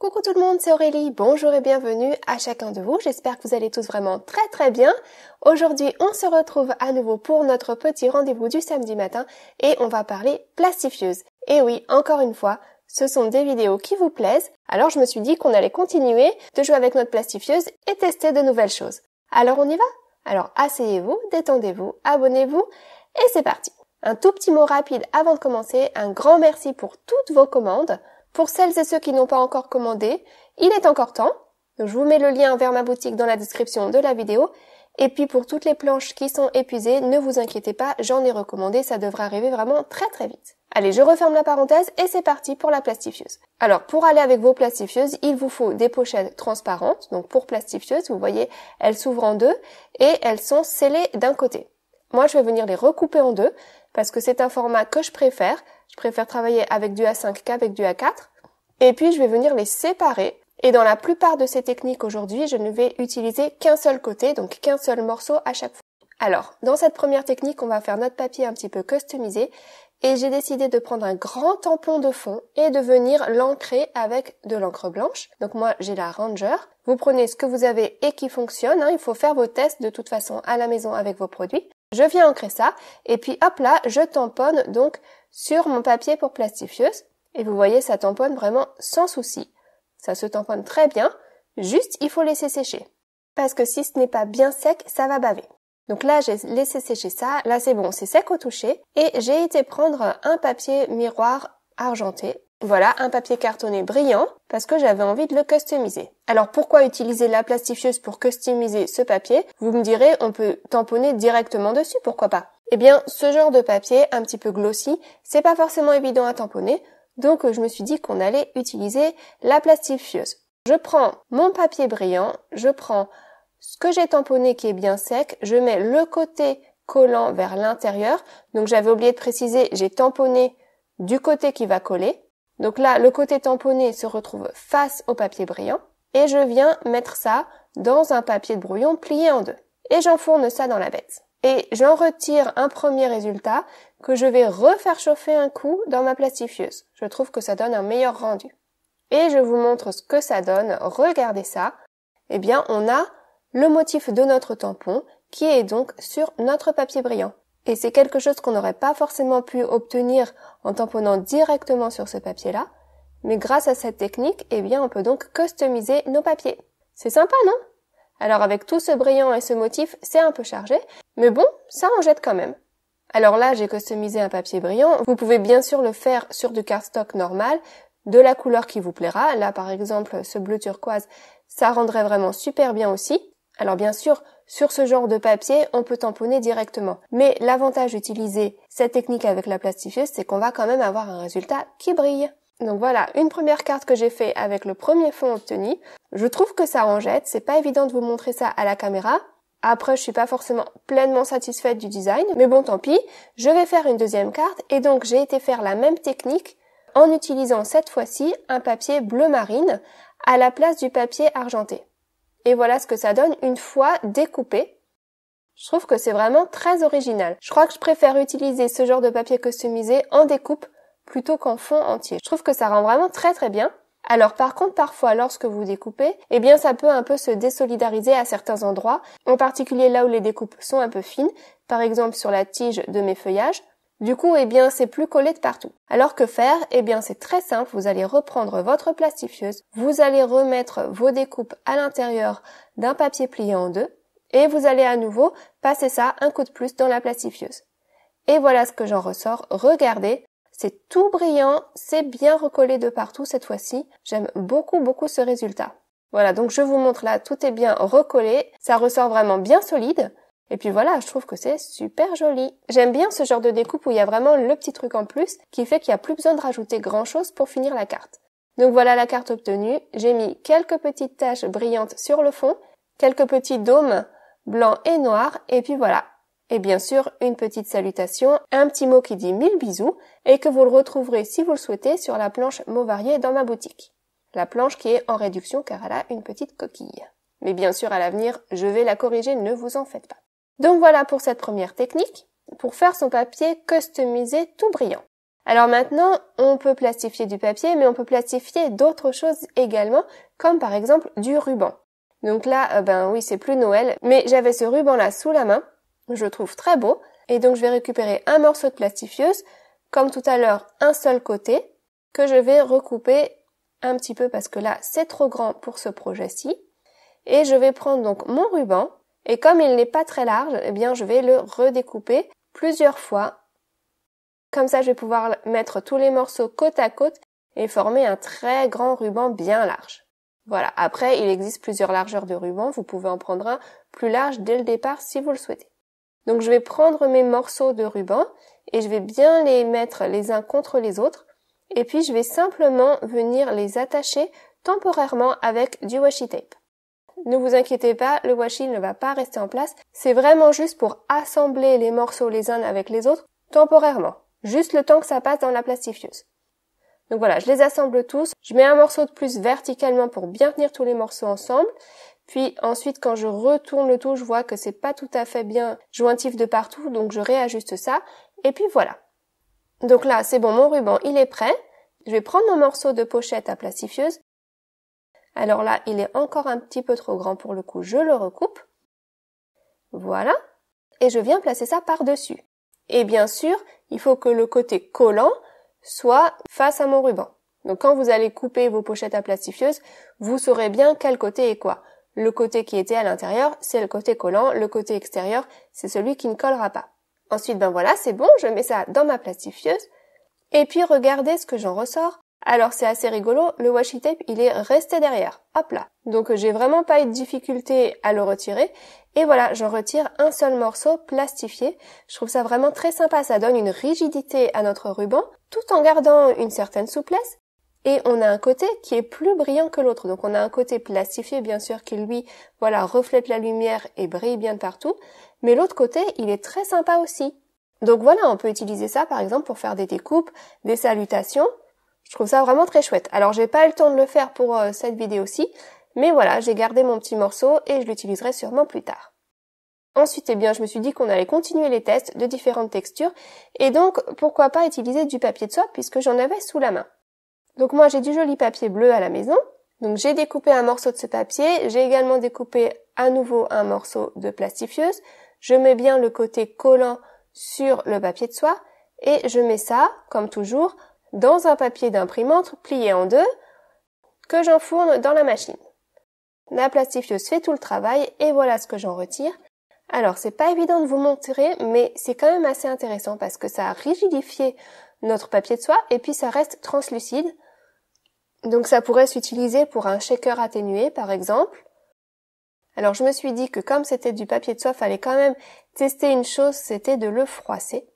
Coucou tout le monde, c'est Aurélie, bonjour et bienvenue à chacun de vous, j'espère que vous allez tous vraiment très très bien. Aujourd'hui on se retrouve à nouveau pour notre petit rendez-vous du samedi matin et on va parler plastifieuse. Et oui, encore une fois, ce sont des vidéos qui vous plaisent, alors je me suis dit qu'on allait continuer de jouer avec notre plastifieuse et tester de nouvelles choses. Alors on y va Alors asseyez-vous, détendez-vous, abonnez-vous et c'est parti. Un tout petit mot rapide avant de commencer, un grand merci pour toutes vos commandes. Pour celles et ceux qui n'ont pas encore commandé, il est encore temps. je vous mets le lien vers ma boutique dans la description de la vidéo. Et puis pour toutes les planches qui sont épuisées, ne vous inquiétez pas, j'en ai recommandé, ça devrait arriver vraiment très très vite. Allez, je referme la parenthèse et c'est parti pour la plastifieuse. Alors, pour aller avec vos plastifieuses, il vous faut des pochettes transparentes. Donc, pour plastifieuses, vous voyez, elles s'ouvrent en deux et elles sont scellées d'un côté. Moi, je vais venir les recouper en deux parce que c'est un format que je préfère. Je préfère travailler avec du A5 qu'avec du A4. Et puis, je vais venir les séparer. Et dans la plupart de ces techniques aujourd'hui, je ne vais utiliser qu'un seul côté, donc qu'un seul morceau à chaque fois. Alors, dans cette première technique, on va faire notre papier un petit peu customisé et j'ai décidé de prendre un grand tampon de fond et de venir l'ancrer avec de l'encre blanche. Donc moi j'ai la Ranger. Vous prenez ce que vous avez et qui fonctionne. Hein. Il faut faire vos tests de toute façon à la maison avec vos produits. Je viens ancrer ça et puis hop là, je tamponne donc sur mon papier pour plastifieuse et vous voyez ça tamponne vraiment sans souci. Ça se tamponne très bien, juste il faut laisser sécher. Parce que si ce n'est pas bien sec, ça va baver. Donc là, j'ai laissé sécher ça, là c'est bon, c'est sec au toucher, et j'ai été prendre un papier miroir argenté. Voilà, un papier cartonné brillant, parce que j'avais envie de le customiser. Alors pourquoi utiliser la plastifieuse pour customiser ce papier Vous me direz, on peut tamponner directement dessus, pourquoi pas eh bien, ce genre de papier, un petit peu glossy, c'est pas forcément évident à tamponner, donc euh, je me suis dit qu'on allait utiliser la plastifieuse. Je prends mon papier brillant, je prends ce que j'ai tamponné qui est bien sec, je mets le côté collant vers l'intérieur. Donc j'avais oublié de préciser, j'ai tamponné du côté qui va coller. Donc là, le côté tamponné se retrouve face au papier brillant et je viens mettre ça dans un papier de brouillon plié en deux. Et j'enfourne ça dans la bête et j'en retire un premier résultat que je vais refaire chauffer un coup dans ma plastifieuse. Je trouve que ça donne un meilleur rendu. Et je vous montre ce que ça donne. Regardez ça. Eh bien, on a le motif de notre tampon qui est donc sur notre papier brillant. Et c'est quelque chose qu'on n'aurait pas forcément pu obtenir en tamponnant directement sur ce papier-là. Mais grâce à cette technique, eh bien, on peut donc customiser nos papiers. C'est sympa, non? Alors avec tout ce brillant et ce motif, c'est un peu chargé, mais bon, ça en jette quand même. Alors là, j'ai customisé un papier brillant. Vous pouvez bien sûr le faire sur du cardstock normal, de la couleur qui vous plaira. Là, par exemple, ce bleu turquoise, ça rendrait vraiment super bien aussi. Alors bien sûr, sur ce genre de papier, on peut tamponner directement. Mais l'avantage d'utiliser cette technique avec la plastifieuse, c'est qu'on va quand même avoir un résultat qui brille. Donc voilà, une première carte que j'ai fait avec le premier fond obtenu. Je trouve que ça en jette, c'est pas évident de vous montrer ça à la caméra. Après, je suis pas forcément pleinement satisfaite du design, mais bon tant pis, je vais faire une deuxième carte et donc j'ai été faire la même technique en utilisant cette fois-ci un papier bleu marine à la place du papier argenté. Et voilà ce que ça donne une fois découpé. Je trouve que c'est vraiment très original. Je crois que je préfère utiliser ce genre de papier customisé en découpe plutôt qu'en fond entier. Je trouve que ça rend vraiment très très bien. Alors par contre, parfois lorsque vous découpez, eh bien ça peut un peu se désolidariser à certains endroits, en particulier là où les découpes sont un peu fines, par exemple sur la tige de mes feuillages. Du coup, eh bien c'est plus collé de partout. Alors que faire Eh bien c'est très simple, vous allez reprendre votre plastifieuse, vous allez remettre vos découpes à l'intérieur d'un papier plié en deux, et vous allez à nouveau passer ça un coup de plus dans la plastifieuse. Et voilà ce que j'en ressors, regardez, c'est tout brillant, c'est bien recollé de partout cette fois-ci. J'aime beaucoup beaucoup ce résultat. Voilà, donc je vous montre là, tout est bien recollé, ça ressort vraiment bien solide. Et puis voilà, je trouve que c'est super joli. J'aime bien ce genre de découpe où il y a vraiment le petit truc en plus qui fait qu'il n'y a plus besoin de rajouter grand chose pour finir la carte. Donc voilà la carte obtenue. J'ai mis quelques petites taches brillantes sur le fond, quelques petits dômes blancs et noirs, et puis voilà, et bien sûr une petite salutation, un petit mot qui dit mille bisous et que vous le retrouverez si vous le souhaitez sur la planche mots dans ma boutique. La planche qui est en réduction car elle a une petite coquille. Mais bien sûr à l'avenir, je vais la corriger, ne vous en faites pas. Donc voilà pour cette première technique, pour faire son papier customisé tout brillant. Alors maintenant, on peut plastifier du papier, mais on peut plastifier d'autres choses également, comme par exemple du ruban. Donc là, euh, ben oui, c'est plus Noël, mais j'avais ce ruban là sous la main, je trouve très beau. Et donc je vais récupérer un morceau de plastifieuse, comme tout à l'heure un seul côté, que je vais recouper un petit peu parce que là c'est trop grand pour ce projet-ci. Et je vais prendre donc mon ruban, et comme il n'est pas très large, eh bien je vais le redécouper plusieurs fois. Comme ça je vais pouvoir mettre tous les morceaux côte à côte et former un très grand ruban bien large. Voilà, après il existe plusieurs largeurs de ruban, vous pouvez en prendre un plus large dès le départ si vous le souhaitez. Donc je vais prendre mes morceaux de ruban et je vais bien les mettre les uns contre les autres et puis je vais simplement venir les attacher temporairement avec du washi tape. Ne vous inquiétez pas, le washi ne va pas rester en place, c'est vraiment juste pour assembler les morceaux les uns avec les autres temporairement, juste le temps que ça passe dans la plastifieuse. Donc voilà, je les assemble tous, je mets un morceau de plus verticalement pour bien tenir tous les morceaux ensemble puis ensuite, quand je retourne le tout, je vois que c'est pas tout à fait bien jointif de partout, donc je réajuste ça. Et puis voilà. Donc là, c'est bon, mon ruban, il est prêt. Je vais prendre mon morceau de pochette à plastifieuse. Alors là, il est encore un petit peu trop grand pour le coup, je le recoupe. Voilà. Et je viens placer ça par-dessus. Et bien sûr, il faut que le côté collant soit face à mon ruban. Donc quand vous allez couper vos pochettes à plastifieuse, vous saurez bien quel côté est quoi. Le côté qui était à l'intérieur, c'est le côté collant. Le côté extérieur, c'est celui qui ne collera pas. Ensuite, ben voilà, c'est bon, je mets ça dans ma plastifieuse. Et puis, regardez ce que j'en ressors. Alors, c'est assez rigolo, le washi tape, il est resté derrière. Hop là. Donc, j'ai vraiment pas eu de difficulté à le retirer. Et voilà, j'en retire un seul morceau plastifié. Je trouve ça vraiment très sympa. Ça donne une rigidité à notre ruban, tout en gardant une certaine souplesse et on a un côté qui est plus brillant que l'autre. Donc on a un côté plastifié bien sûr qui lui voilà reflète la lumière et brille bien de partout, mais l'autre côté, il est très sympa aussi. Donc voilà, on peut utiliser ça par exemple pour faire des découpes, des salutations. Je trouve ça vraiment très chouette. Alors j'ai pas eu le temps de le faire pour euh, cette vidéo-ci, mais voilà, j'ai gardé mon petit morceau et je l'utiliserai sûrement plus tard. Ensuite, eh bien, je me suis dit qu'on allait continuer les tests de différentes textures et donc pourquoi pas utiliser du papier de soie puisque j'en avais sous la main. Donc moi j'ai du joli papier bleu à la maison. Donc j'ai découpé un morceau de ce papier, j'ai également découpé à nouveau un morceau de plastifieuse, je mets bien le côté collant sur le papier de soie et je mets ça, comme toujours, dans un papier d'imprimante plié en deux que j'enfourne dans la machine. La plastifieuse fait tout le travail et voilà ce que j'en retire. Alors c'est pas évident de vous montrer mais c'est quand même assez intéressant parce que ça a rigidifié notre papier de soie et puis ça reste translucide donc ça pourrait s'utiliser pour un shaker atténué par exemple. Alors je me suis dit que comme c'était du papier de soie, fallait quand même tester une chose, c'était de le froisser.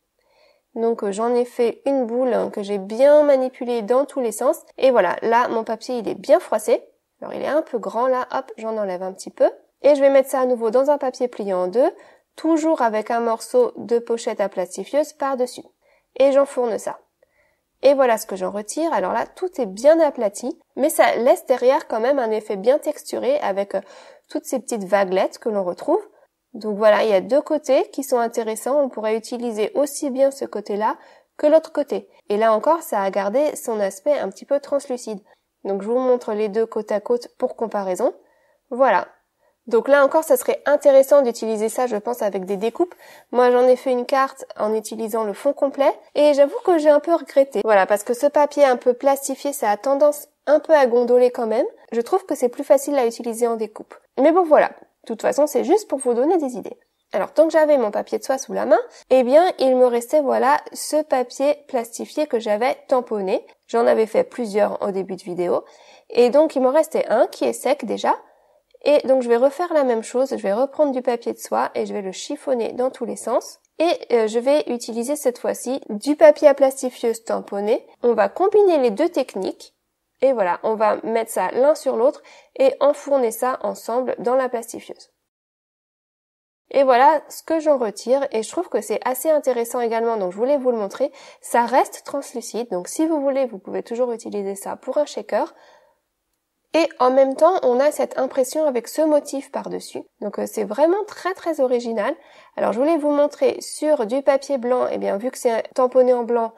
Donc euh, j'en ai fait une boule hein, que j'ai bien manipulée dans tous les sens. Et voilà, là mon papier il est bien froissé. Alors il est un peu grand là, hop, j'en enlève un petit peu. Et je vais mettre ça à nouveau dans un papier plié en deux, toujours avec un morceau de pochette à plastifieuse par-dessus. Et j'enfourne ça. Et voilà ce que j'en retire. Alors là, tout est bien aplati, mais ça laisse derrière quand même un effet bien texturé avec euh, toutes ces petites vaguelettes que l'on retrouve. Donc voilà, il y a deux côtés qui sont intéressants. On pourrait utiliser aussi bien ce côté-là que l'autre côté. Et là encore, ça a gardé son aspect un petit peu translucide. Donc je vous montre les deux côte à côte pour comparaison. Voilà, donc là encore, ça serait intéressant d'utiliser ça, je pense, avec des découpes. Moi, j'en ai fait une carte en utilisant le fond complet et j'avoue que j'ai un peu regretté. Voilà, parce que ce papier un peu plastifié, ça a tendance un peu à gondoler quand même. Je trouve que c'est plus facile à utiliser en découpe. Mais bon, voilà. De toute façon, c'est juste pour vous donner des idées. Alors, tant que j'avais mon papier de soie sous la main, eh bien, il me restait, voilà, ce papier plastifié que j'avais tamponné. J'en avais fait plusieurs au début de vidéo. Et donc, il m'en restait un qui est sec déjà. Et donc je vais refaire la même chose, je vais reprendre du papier de soie et je vais le chiffonner dans tous les sens. Et euh, je vais utiliser cette fois-ci du papier à plastifieuse tamponné. On va combiner les deux techniques. Et voilà, on va mettre ça l'un sur l'autre et enfourner ça ensemble dans la plastifieuse. Et voilà ce que j'en retire et je trouve que c'est assez intéressant également donc je voulais vous le montrer. Ça reste translucide donc si vous voulez vous pouvez toujours utiliser ça pour un shaker et en même temps, on a cette impression avec ce motif par-dessus. Donc euh, c'est vraiment très très original. Alors je voulais vous montrer sur du papier blanc, et eh bien vu que c'est tamponné en blanc,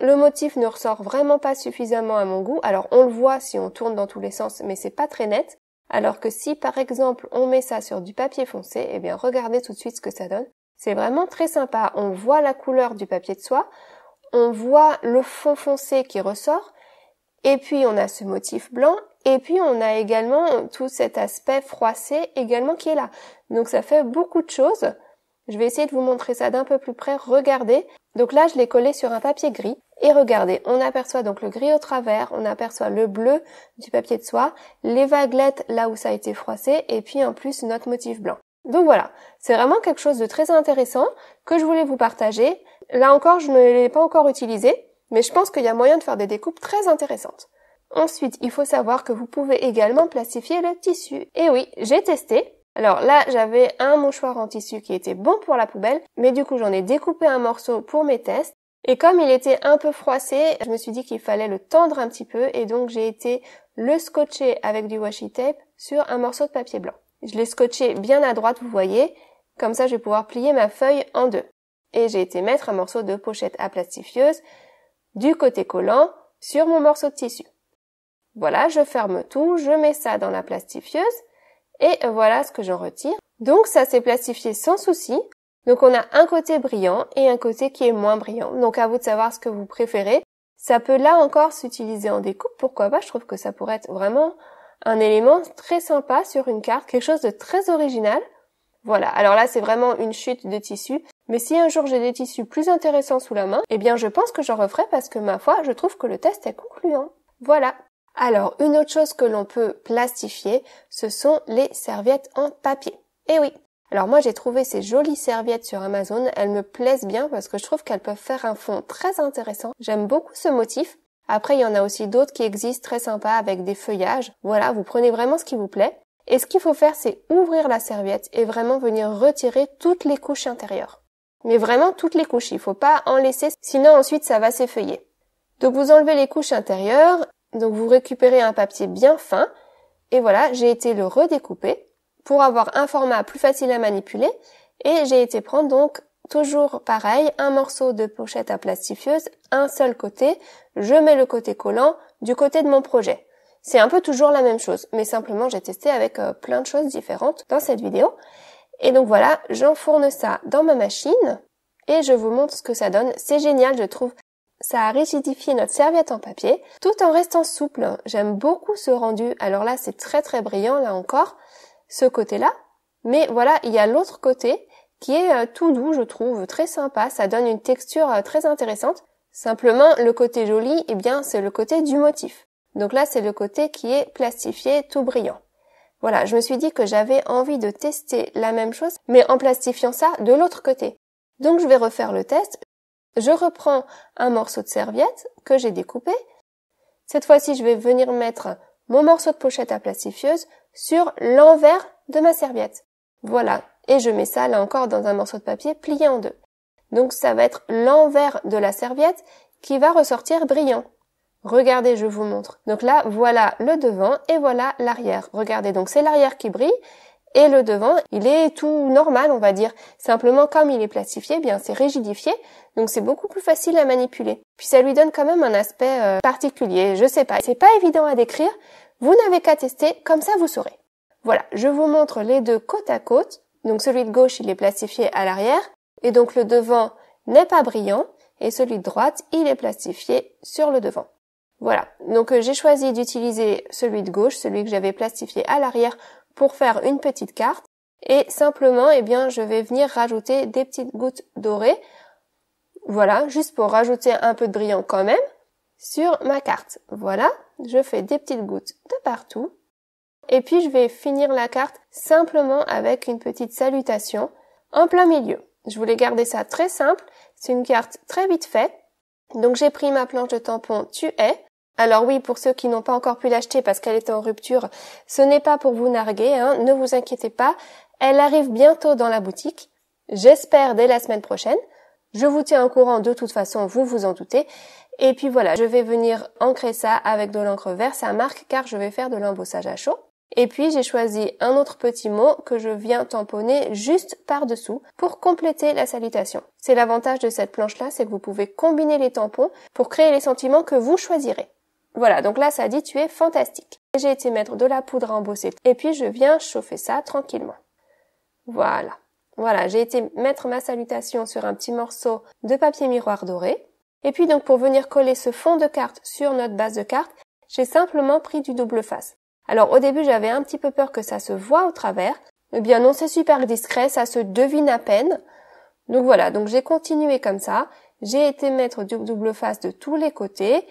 le motif ne ressort vraiment pas suffisamment à mon goût. Alors on le voit si on tourne dans tous les sens, mais c'est pas très net. Alors que si par exemple on met ça sur du papier foncé, et eh bien regardez tout de suite ce que ça donne. C'est vraiment très sympa. On voit la couleur du papier de soie, on voit le fond foncé qui ressort, et puis on a ce motif blanc et puis on a également tout cet aspect froissé également qui est là. Donc ça fait beaucoup de choses. Je vais essayer de vous montrer ça d'un peu plus près. Regardez. Donc là, je l'ai collé sur un papier gris. Et regardez, on aperçoit donc le gris au travers, on aperçoit le bleu du papier de soie, les vaguelettes là où ça a été froissé, et puis en plus notre motif blanc. Donc voilà, c'est vraiment quelque chose de très intéressant que je voulais vous partager. Là encore, je ne l'ai pas encore utilisé, mais je pense qu'il y a moyen de faire des découpes très intéressantes. Ensuite, il faut savoir que vous pouvez également plastifier le tissu. Et eh oui, j'ai testé. Alors là, j'avais un mouchoir en tissu qui était bon pour la poubelle, mais du coup j'en ai découpé un morceau pour mes tests. Et comme il était un peu froissé, je me suis dit qu'il fallait le tendre un petit peu et donc j'ai été le scotcher avec du washi tape sur un morceau de papier blanc. Je l'ai scotché bien à droite, vous voyez, comme ça je vais pouvoir plier ma feuille en deux. Et j'ai été mettre un morceau de pochette à plastifieuse du côté collant sur mon morceau de tissu. Voilà, je ferme tout, je mets ça dans la plastifieuse et voilà ce que j'en retire. Donc ça s'est plastifié sans souci. Donc on a un côté brillant et un côté qui est moins brillant. Donc à vous de savoir ce que vous préférez. Ça peut là encore s'utiliser en découpe, pourquoi pas, je trouve que ça pourrait être vraiment un élément très sympa sur une carte, quelque chose de très original. Voilà, alors là c'est vraiment une chute de tissu. Mais si un jour j'ai des tissus plus intéressants sous la main, eh bien je pense que j'en referai parce que ma foi, je trouve que le test est concluant. Voilà. Alors une autre chose que l'on peut plastifier, ce sont les serviettes en papier. Eh oui. Alors moi j'ai trouvé ces jolies serviettes sur Amazon, elles me plaisent bien parce que je trouve qu'elles peuvent faire un fond très intéressant. J'aime beaucoup ce motif. Après il y en a aussi d'autres qui existent très sympas avec des feuillages. Voilà, vous prenez vraiment ce qui vous plaît. Et ce qu'il faut faire, c'est ouvrir la serviette et vraiment venir retirer toutes les couches intérieures. Mais vraiment toutes les couches, il ne faut pas en laisser, sinon ensuite ça va s'effeuiller. Donc vous enlevez les couches intérieures, donc vous récupérez un papier bien fin, et voilà, j'ai été le redécouper pour avoir un format plus facile à manipuler, et j'ai été prendre donc toujours pareil, un morceau de pochette à plastifieuse, un seul côté, je mets le côté collant du côté de mon projet. C'est un peu toujours la même chose, mais simplement j'ai testé avec euh, plein de choses différentes dans cette vidéo. Et donc voilà, j'enfourne ça dans ma machine et je vous montre ce que ça donne. C'est génial, je trouve. Ça a rigidifié notre serviette en papier tout en restant souple. J'aime beaucoup ce rendu. Alors là, c'est très très brillant, là encore, ce côté-là. Mais voilà, il y a l'autre côté qui est euh, tout doux, je trouve, très sympa. Ça donne une texture euh, très intéressante. Simplement, le côté joli, eh bien, c'est le côté du motif. Donc là, c'est le côté qui est plastifié, tout brillant. Voilà, je me suis dit que j'avais envie de tester la même chose, mais en plastifiant ça de l'autre côté. Donc je vais refaire le test. Je reprends un morceau de serviette que j'ai découpé. Cette fois-ci, je vais venir mettre mon morceau de pochette à plastifieuse sur l'envers de ma serviette. Voilà. Et je mets ça, là encore, dans un morceau de papier plié en deux. Donc ça va être l'envers de la serviette qui va ressortir brillant. Regardez, je vous montre. Donc là, voilà le devant et voilà l'arrière. Regardez, donc c'est l'arrière qui brille et le devant, il est tout normal, on va dire. Simplement, comme il est plastifié, eh bien c'est rigidifié, donc c'est beaucoup plus facile à manipuler. Puis ça lui donne quand même un aspect euh, particulier, je sais pas. C'est pas évident à décrire, vous n'avez qu'à tester, comme ça vous saurez. Voilà, je vous montre les deux côte à côte. Donc celui de gauche, il est plastifié à l'arrière, et donc le devant n'est pas brillant, et celui de droite, il est plastifié sur le devant. Voilà, donc euh, j'ai choisi d'utiliser celui de gauche, celui que j'avais plastifié à l'arrière pour faire une petite carte. Et simplement, eh bien, je vais venir rajouter des petites gouttes dorées. Voilà, juste pour rajouter un peu de brillant quand même sur ma carte. Voilà, je fais des petites gouttes de partout. Et puis je vais finir la carte simplement avec une petite salutation en plein milieu. Je voulais garder ça très simple, c'est une carte très vite faite. Donc j'ai pris ma planche de tampon Tu es alors oui, pour ceux qui n'ont pas encore pu l'acheter parce qu'elle était en rupture, ce n'est pas pour vous narguer, hein. ne vous inquiétez pas, elle arrive bientôt dans la boutique, j'espère dès la semaine prochaine. Je vous tiens au courant de toute façon, vous vous en doutez. Et puis voilà, je vais venir ancrer ça avec de l'encre verte, ça marque car je vais faire de l'embossage à chaud. Et puis j'ai choisi un autre petit mot que je viens tamponner juste par-dessous pour compléter la salutation. C'est l'avantage de cette planche-là, c'est que vous pouvez combiner les tampons pour créer les sentiments que vous choisirez. Voilà, donc là ça dit tu es fantastique. J'ai été mettre de la poudre à et puis je viens chauffer ça tranquillement. Voilà. Voilà, j'ai été mettre ma salutation sur un petit morceau de papier miroir doré. Et puis donc pour venir coller ce fond de carte sur notre base de carte, j'ai simplement pris du double face. Alors au début j'avais un petit peu peur que ça se voit au travers. Eh bien non, c'est super discret, ça se devine à peine. Donc voilà, donc j'ai continué comme ça. J'ai été mettre du double face de tous les côtés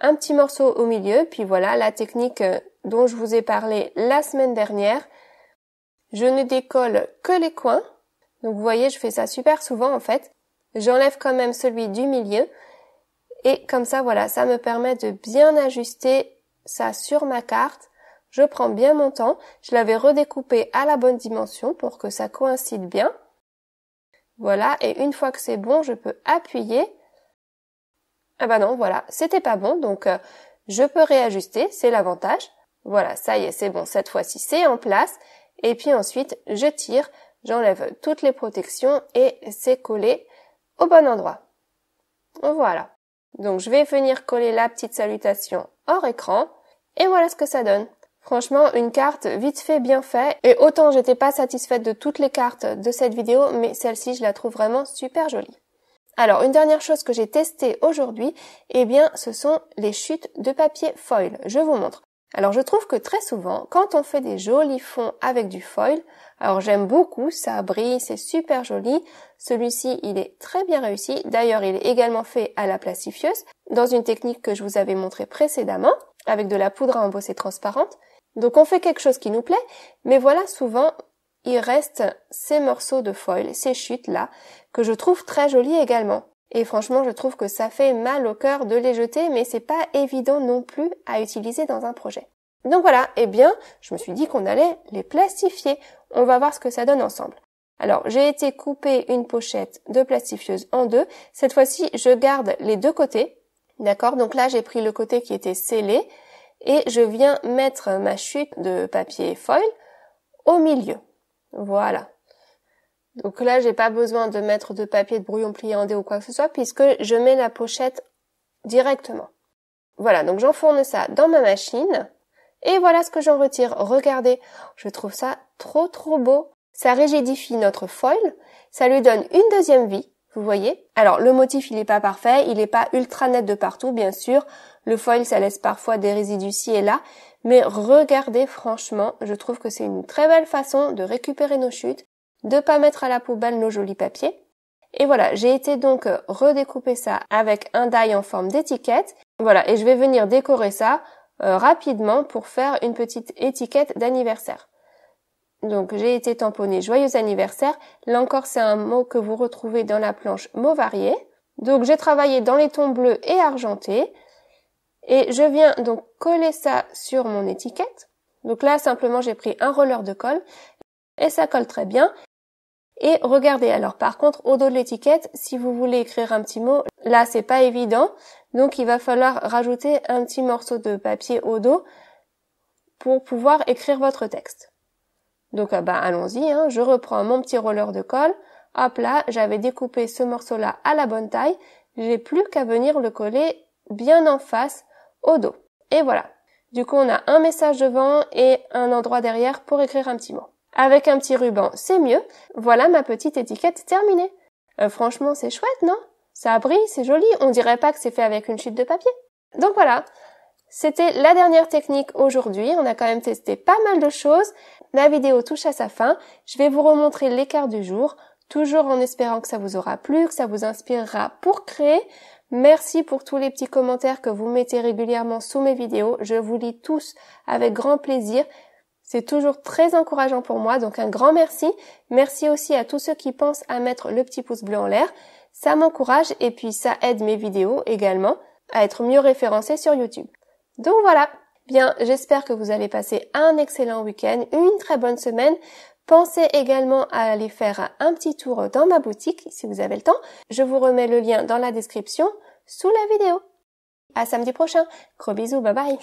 un petit morceau au milieu, puis voilà la technique euh, dont je vous ai parlé la semaine dernière. Je ne décolle que les coins, donc vous voyez je fais ça super souvent en fait. J'enlève quand même celui du milieu et comme ça voilà ça me permet de bien ajuster ça sur ma carte. Je prends bien mon temps, je l'avais redécoupé à la bonne dimension pour que ça coïncide bien. Voilà, et une fois que c'est bon, je peux appuyer ah bah non, voilà, c'était pas bon, donc euh, je peux réajuster, c'est l'avantage. Voilà, ça y est, c'est bon, cette fois-ci c'est en place. Et puis ensuite, je tire, j'enlève toutes les protections et c'est collé au bon endroit. Voilà. Donc je vais venir coller la petite salutation hors écran et voilà ce que ça donne. Franchement, une carte vite fait, bien fait. Et autant j'étais pas satisfaite de toutes les cartes de cette vidéo, mais celle-ci je la trouve vraiment super jolie. Alors, une dernière chose que j'ai testée aujourd'hui, eh bien, ce sont les chutes de papier foil. Je vous montre. Alors, je trouve que très souvent, quand on fait des jolis fonds avec du foil, alors j'aime beaucoup, ça brille, c'est super joli. Celui-ci, il est très bien réussi. D'ailleurs, il est également fait à la plastifieuse, dans une technique que je vous avais montrée précédemment, avec de la poudre à embosser transparente. Donc on fait quelque chose qui nous plaît, mais voilà souvent il reste ces morceaux de foil, ces chutes-là, que je trouve très jolies également. Et franchement, je trouve que ça fait mal au cœur de les jeter, mais c'est pas évident non plus à utiliser dans un projet. Donc voilà, eh bien, je me suis dit qu'on allait les plastifier. On va voir ce que ça donne ensemble. Alors, j'ai été couper une pochette de plastifieuse en deux. Cette fois-ci, je garde les deux côtés. D'accord Donc là, j'ai pris le côté qui était scellé et je viens mettre ma chute de papier foil au milieu. Voilà. Donc là, j'ai pas besoin de mettre de papier de brouillon plié en dé ou quoi que ce soit puisque je mets la pochette directement. Voilà, donc j'enfourne ça dans ma machine et voilà ce que j'en retire. Regardez, je trouve ça trop trop beau. Ça rigidifie notre foil, ça lui donne une deuxième vie, vous voyez. Alors le motif il n'est pas parfait, il n'est pas ultra net de partout bien sûr. Le foil ça laisse parfois des résidus ci et là, mais regardez franchement, je trouve que c'est une très belle façon de récupérer nos chutes, de pas mettre à la poubelle nos jolis papiers. Et voilà, j'ai été donc euh, redécouper ça avec un die en forme d'étiquette. Voilà, et je vais venir décorer ça euh, rapidement pour faire une petite étiquette d'anniversaire. Donc j'ai été tamponné joyeux anniversaire. Là encore c'est un mot que vous retrouvez dans la planche mot varié. Donc j'ai travaillé dans les tons bleus et argentés. Et je viens donc coller ça sur mon étiquette. Donc là, simplement, j'ai pris un roller de colle et ça colle très bien. Et regardez, alors par contre, au dos de l'étiquette, si vous voulez écrire un petit mot, là c'est pas évident, donc il va falloir rajouter un petit morceau de papier au dos pour pouvoir écrire votre texte. Donc ah bah allons-y, hein. je reprends mon petit roller de colle, hop là, j'avais découpé ce morceau-là à la bonne taille, j'ai plus qu'à venir le coller bien en face au dos. Et voilà. Du coup, on a un message devant et un endroit derrière pour écrire un petit mot. Avec un petit ruban, c'est mieux. Voilà ma petite étiquette terminée. Euh, franchement, c'est chouette, non Ça brille, c'est joli, on dirait pas que c'est fait avec une chute de papier. Donc voilà, c'était la dernière technique aujourd'hui. On a quand même testé pas mal de choses. La vidéo touche à sa fin. Je vais vous remontrer l'écart du jour, toujours en espérant que ça vous aura plu, que ça vous inspirera pour créer. Merci pour tous les petits commentaires que vous mettez régulièrement sous mes vidéos. Je vous lis tous avec grand plaisir. C'est toujours très encourageant pour moi, donc un grand merci. Merci aussi à tous ceux qui pensent à mettre le petit pouce bleu en l'air. Ça m'encourage et puis ça aide mes vidéos également à être mieux référencées sur YouTube. Donc voilà. Bien, j'espère que vous allez passer un excellent week-end, une très bonne semaine. Pensez également à aller faire un petit tour dans ma boutique si vous avez le temps. Je vous remets le lien dans la description sous la vidéo. À samedi prochain. Gros bisous, bye bye.